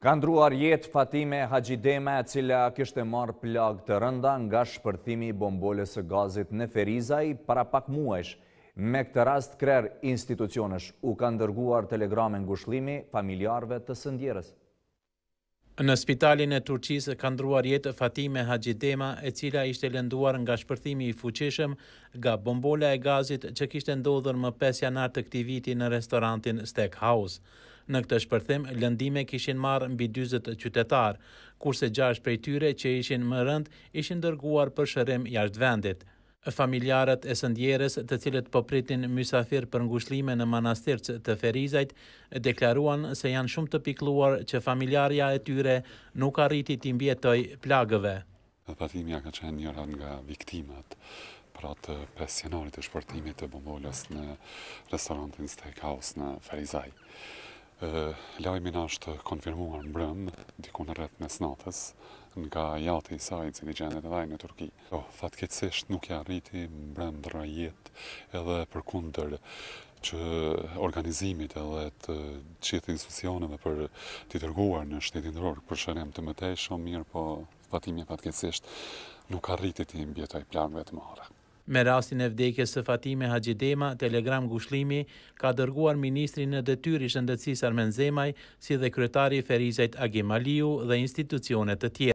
Ka ndruar jetë Fatime Hajideme, e cila kështë e marë plak të rënda nga shpërtimi i bombolës e gazit në Ferizaj para pak muesh. Me këtë rast krer institucionësh u ka ndërguar telegrame në familjarve të sëndjeres. Në spitalin e Turqisë ka ndruar jetë Fatime Hajidema e cila ishte lënduar nga shpërtimi i fuqishëm ga bombole e gazit që kishte ndodhër më 5 janar të këti viti në restorantin Steakhouse. Në këtë shpërthim, lëndime kishin marrë mbi 20 qytetarë, kurse 6 prej tyre që ishin më rënd, ishin dërguar për shërim jashtë vendit. Familjarët e sëndjeres të cilët po pritin mysafir për ngushlime në manastirës të Ferizajt, deklaruan se janë shumë të pikluar që familjarja e tyre nuk arriti të imbjetoj plagëve. Pëtimja ka qenë njëra nga viktimat për atë pesjenorit e shpërtimit të bombolës në restorantin Steakhouse në Ferizajt lajmin është konfirmuar mbrëm, dikun rrët mes natës, nga jati i saj që li gjenet edhe në Turki. Jo, po, nuk ja rriti mbrëm dërra jetë edhe për kunder që organizimit edhe të qithë institucioneve për të tërguar në shtetin dëror, për shërem të mëtej shumë mirë, po fatimje fatkecisht nuk arriti ti mbjetaj planve të marë. Me rastin e vdekjes së Fatime Haxhidema, telegram gushllimi ka dërguar ministrin në detyrë i shëndetësisë Armen Zemaj, si dhe kryetari i Ferizajt Agimaliu dhe institucione të tjera.